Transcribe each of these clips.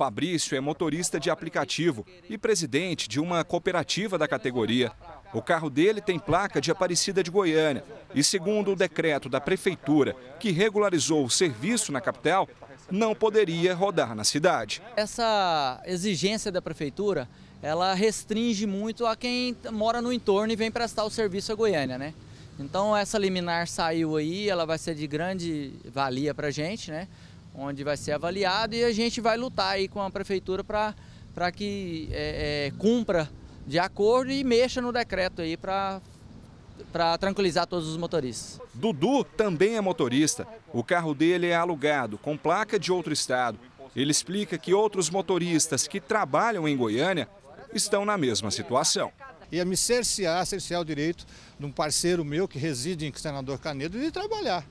Fabrício é motorista de aplicativo e presidente de uma cooperativa da categoria. O carro dele tem placa de Aparecida de Goiânia e, segundo o decreto da prefeitura que regularizou o serviço na capital, não poderia rodar na cidade. Essa exigência da prefeitura, ela restringe muito a quem mora no entorno e vem prestar o serviço a Goiânia, né? Então essa liminar saiu aí, ela vai ser de grande valia para a gente, né? onde vai ser avaliado e a gente vai lutar aí com a prefeitura para que é, é, cumpra de acordo e mexa no decreto aí para para tranquilizar todos os motoristas. Dudu também é motorista. O carro dele é alugado, com placa de outro estado. Ele explica que outros motoristas que trabalham em Goiânia estão na mesma situação. Ia é me cercear, cercear o direito de um parceiro meu que reside em Senador Canedo de trabalhar.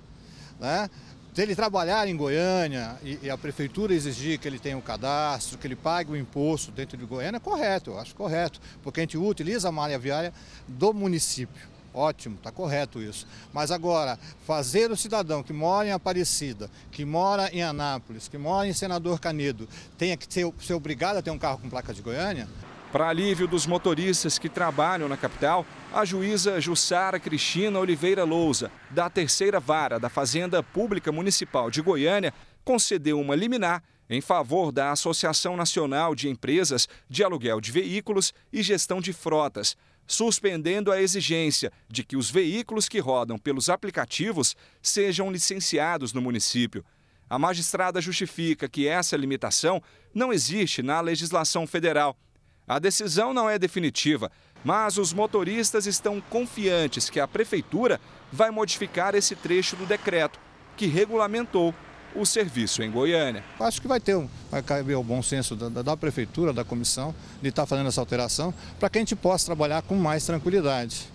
Né? se ele trabalhar em Goiânia e, e, a prefeitura exigir que ele tenha um cadastro, que ele pague o imposto dentro de Goiânia, é correto, eu acho correto, porque a gente utiliza a malha viária do município. Ótimo, está correto isso. Mas agora, fazer o cidadão que mora em Aparecida, que mora em Anápolis, que mora em Senador Canedo, tenha que ser, ser obrigado a ter um carro com placa de Goiânia, para alívio dos motoristas que trabalham na capital, a juíza Jussara Cristina Oliveira Louza, da terceira vara da Fazenda Pública Municipal de Goiânia, concedeu uma liminar em favor da Associação Nacional de Empresas de Aluguel de Veículos e Gestão de Frotas, suspendendo a exigência de que os veículos que rodam pelos aplicativos sejam licenciados no município. A magistrada justifica que essa limitação não existe na legislação federal a decisão não é definitiva, mas os motoristas estão confiantes que a prefeitura vai modificar esse trecho do decreto que regulamentou o serviço em Goiânia. Acho que vai ter vai caber o bom senso da, da prefeitura, da comissão, de estar tá fazendo essa alteração, para que a gente possa trabalhar com mais tranquilidade.